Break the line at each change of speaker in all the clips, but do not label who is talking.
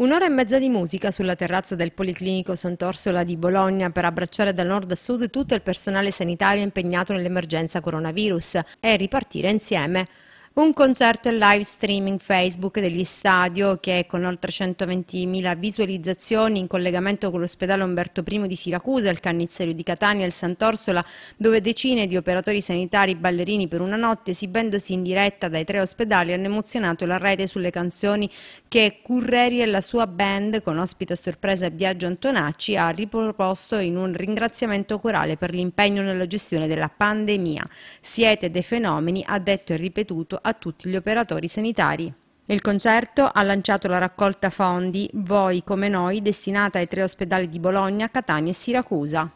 Un'ora e mezza di musica sulla terrazza del Policlinico Sant'Orsola di Bologna per abbracciare dal nord a sud tutto il personale sanitario impegnato nell'emergenza coronavirus e ripartire insieme. Un concerto in live streaming Facebook degli Stadio che con oltre 120.000 visualizzazioni in collegamento con l'ospedale Umberto I di Siracusa, il Cannizzero di Catania e il Sant'Orsola, dove decine di operatori sanitari ballerini per una notte, esibendosi in diretta dai tre ospedali, hanno emozionato la rete sulle canzoni che Curreri e la sua band, con ospite a sorpresa Biagio Antonacci, ha riproposto in un ringraziamento corale per l'impegno nella gestione della pandemia. Siete dei fenomeni, ha detto e ripetuto a tutti gli operatori sanitari. Il concerto ha lanciato la raccolta fondi Voi come noi destinata ai tre ospedali di Bologna, Catania e Siracusa.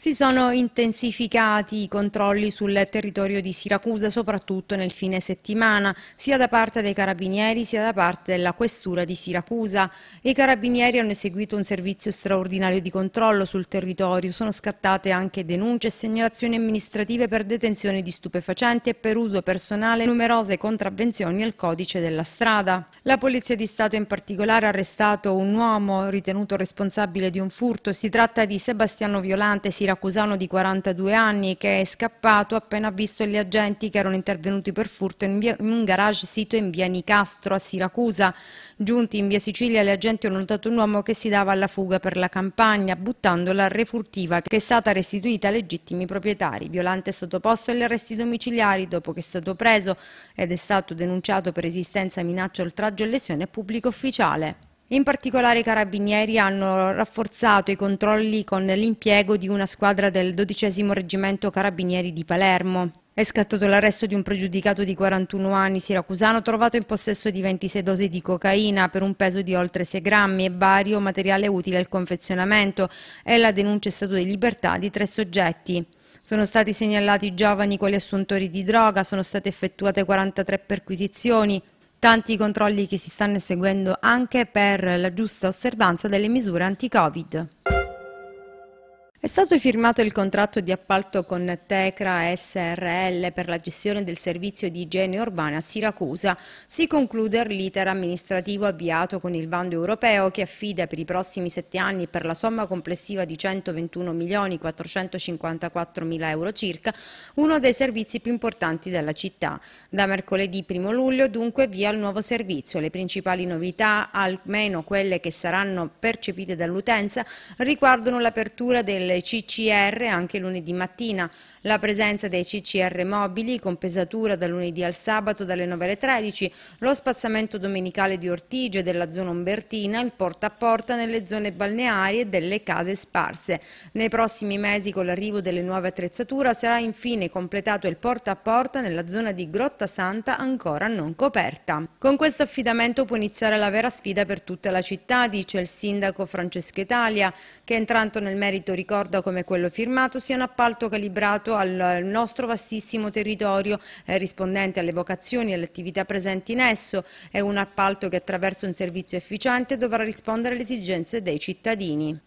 Si sono intensificati i controlli sul territorio di Siracusa, soprattutto nel fine settimana, sia da parte dei carabinieri sia da parte della questura di Siracusa. I carabinieri hanno eseguito un servizio straordinario di controllo sul territorio, sono scattate anche denunce e segnalazioni amministrative per detenzione di stupefacenti e per uso personale numerose contravvenzioni al codice della strada. La Polizia di Stato in particolare ha arrestato un uomo ritenuto responsabile di un furto, si tratta di Sebastiano Violante, Siracusa siracusano di 42 anni che è scappato appena visto gli agenti che erano intervenuti per furto in, via, in un garage sito in via Nicastro a Siracusa. Giunti in via Sicilia gli agenti hanno notato un uomo che si dava alla fuga per la campagna buttando la refurtiva che è stata restituita ai legittimi proprietari. Violante è stato posto agli arresti domiciliari dopo che è stato preso ed è stato denunciato per esistenza, minaccia, oltraggio e lesione pubblico ufficiale. In particolare i carabinieri hanno rafforzato i controlli con l'impiego di una squadra del XII Reggimento Carabinieri di Palermo. È scattato l'arresto di un pregiudicato di 41 anni siracusano trovato in possesso di 26 dosi di cocaina per un peso di oltre 6 grammi e vario materiale utile al confezionamento e la denuncia è stata di libertà di tre soggetti. Sono stati segnalati giovani quali assuntori di droga, sono state effettuate 43 perquisizioni, Tanti controlli che si stanno eseguendo anche per la giusta osservanza delle misure anti-Covid. È stato firmato il contratto di appalto con Tecra SRL per la gestione del servizio di igiene urbana a Siracusa. Si conclude l'iter amministrativo avviato con il bando europeo che affida per i prossimi sette anni per la somma complessiva di 121 milioni 454 mila euro circa uno dei servizi più importanti della città. Da mercoledì 1 luglio dunque via il nuovo servizio. Le principali novità, almeno quelle che saranno percepite dall'utenza, riguardano l'apertura del CCR anche lunedì mattina. La presenza dei CCR mobili, con pesatura da lunedì al sabato dalle 9 alle 13, lo spazzamento domenicale di Ortige della zona umbertina, il porta a porta nelle zone balneari e delle case sparse. Nei prossimi mesi, con l'arrivo delle nuove attrezzature, sarà infine completato il porta a porta nella zona di Grotta Santa ancora non coperta. Con questo affidamento può iniziare la vera sfida per tutta la città, dice il sindaco Francesco Italia, che entrando nel merito ricorda d'accordo come quello firmato sia un appalto calibrato al nostro vastissimo territorio eh, rispondente alle vocazioni e alle attività presenti in esso. È un appalto che attraverso un servizio efficiente dovrà rispondere alle esigenze dei cittadini.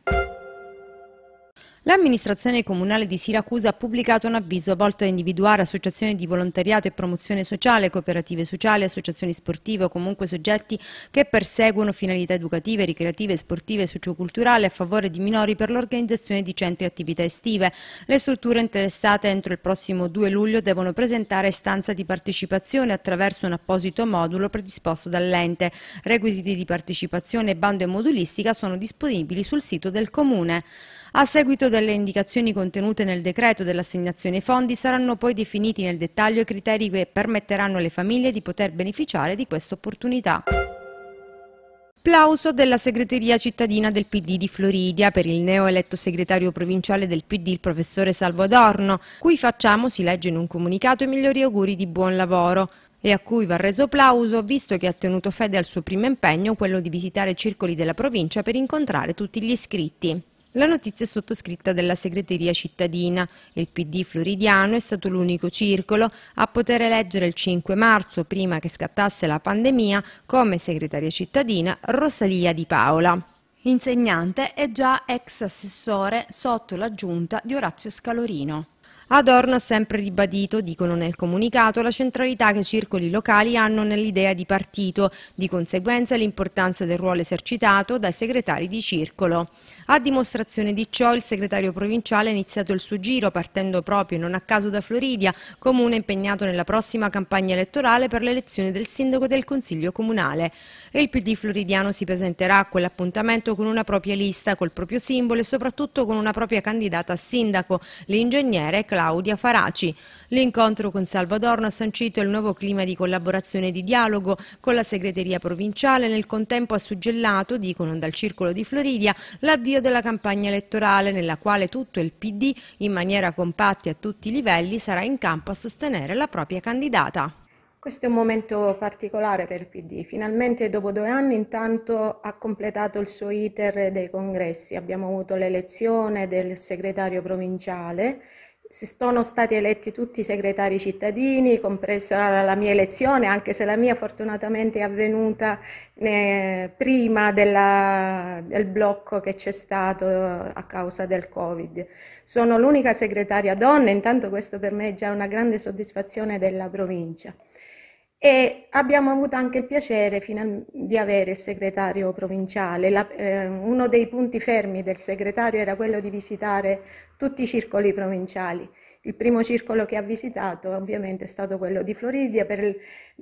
L'amministrazione comunale di Siracusa ha pubblicato un avviso volto a individuare associazioni di volontariato e promozione sociale, cooperative sociali, associazioni sportive o comunque soggetti che perseguono finalità educative, ricreative, sportive e socioculturali a favore di minori per l'organizzazione di centri e attività estive. Le strutture interessate entro il prossimo 2 luglio devono presentare stanza di partecipazione attraverso un apposito modulo predisposto dall'ente. Requisiti di partecipazione, bando e modulistica sono disponibili sul sito del Comune. A seguito delle indicazioni contenute nel decreto dell'assegnazione fondi saranno poi definiti nel dettaglio i criteri che permetteranno alle famiglie di poter beneficiare di questa opportunità. Applauso della segreteria cittadina del PD di Floridia per il neoeletto segretario provinciale del PD, il professore Salvo Adorno, cui facciamo, si legge in un comunicato, i migliori auguri di buon lavoro e a cui va reso plauso visto che ha tenuto fede al suo primo impegno, quello di visitare i circoli della provincia per incontrare tutti gli iscritti. La notizia è sottoscritta dalla segreteria cittadina. Il PD floridiano è stato l'unico circolo a poter eleggere il 5 marzo, prima che scattasse la pandemia, come segretaria cittadina Rosalia Di Paola. Insegnante e già ex assessore sotto la giunta di Orazio Scalorino. Adorno ha sempre ribadito, dicono nel comunicato, la centralità che i circoli locali hanno nell'idea di partito, di conseguenza l'importanza del ruolo esercitato dai segretari di circolo. A dimostrazione di ciò il segretario provinciale ha iniziato il suo giro partendo proprio non a caso da Floridia, comune impegnato nella prossima campagna elettorale per l'elezione del sindaco del Consiglio Comunale. Il PD floridiano si presenterà a quell'appuntamento con una propria lista, col proprio simbolo e soprattutto con una propria candidata a sindaco, l'ingegnere Claudio Claudia Faraci. L'incontro con Salvadorno ha sancito il nuovo clima di collaborazione e di dialogo con la segreteria provinciale, nel contempo ha suggellato, dicono dal circolo di Floridia, l'avvio della campagna elettorale nella quale tutto il PD, in maniera compatta e a tutti i livelli, sarà in campo a sostenere la propria candidata.
Questo è un momento particolare per il PD. Finalmente dopo due anni intanto ha completato il suo iter dei congressi. Abbiamo avuto l'elezione del segretario provinciale si sono stati eletti tutti i segretari cittadini, compresa la mia elezione, anche se la mia fortunatamente è avvenuta eh, prima della, del blocco che c'è stato eh, a causa del Covid. Sono l'unica segretaria donna, intanto questo per me è già una grande soddisfazione della provincia e abbiamo avuto anche il piacere di avere il segretario provinciale. La, eh, uno dei punti fermi del segretario era quello di visitare tutti i circoli provinciali. Il primo circolo che ha visitato ovviamente è stato quello di Floridia per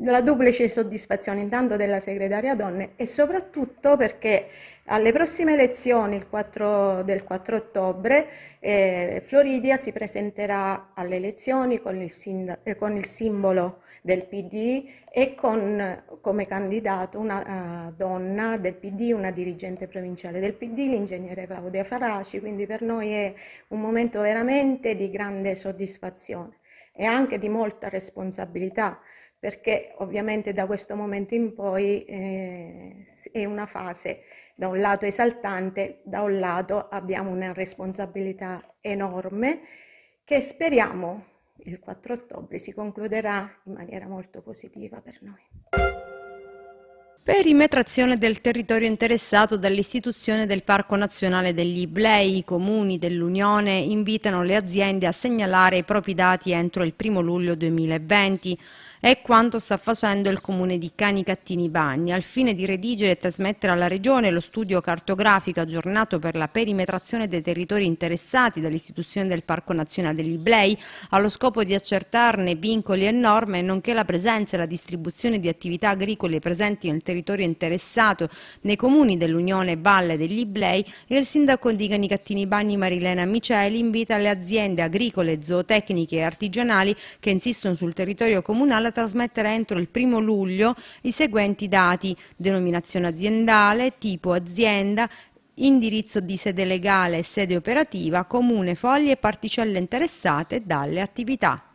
la duplice soddisfazione intanto della segretaria donne e soprattutto perché alle prossime elezioni il 4, del 4 ottobre eh, Floridia si presenterà alle elezioni con il, eh, con il simbolo del PD e con come candidato una uh, donna del PD, una dirigente provinciale del PD, l'ingegnere Claudia Faraci, quindi per noi è un momento veramente di grande soddisfazione e anche di molta responsabilità perché ovviamente da questo momento in poi eh, è una fase da un lato esaltante, da un lato abbiamo una responsabilità enorme che speriamo il 4 ottobre si concluderà in maniera molto positiva per noi.
Perimetrazione del territorio interessato dall'istituzione del Parco Nazionale degli Iblei, i comuni dell'Unione invitano le aziende a segnalare i propri dati entro il 1 luglio 2020. È quanto sta facendo il comune di Cani Cattini Bagni al fine di redigere e trasmettere alla regione lo studio cartografico aggiornato per la perimetrazione dei territori interessati dall'istituzione del Parco Nazionale dell'Iblei allo scopo di accertarne vincoli e norme nonché la presenza e la distribuzione di attività agricole presenti nel territorio interessato nei comuni dell'Unione Valle dell'Iblei e il sindaco di Cani Cattini Bagni Marilena Miceli invita le aziende agricole, zootecniche e artigianali che insistono sul territorio comunale trasmettere entro il 1 luglio i seguenti dati, denominazione aziendale, tipo azienda, indirizzo di sede legale e sede operativa, comune, foglie e particelle interessate dalle attività.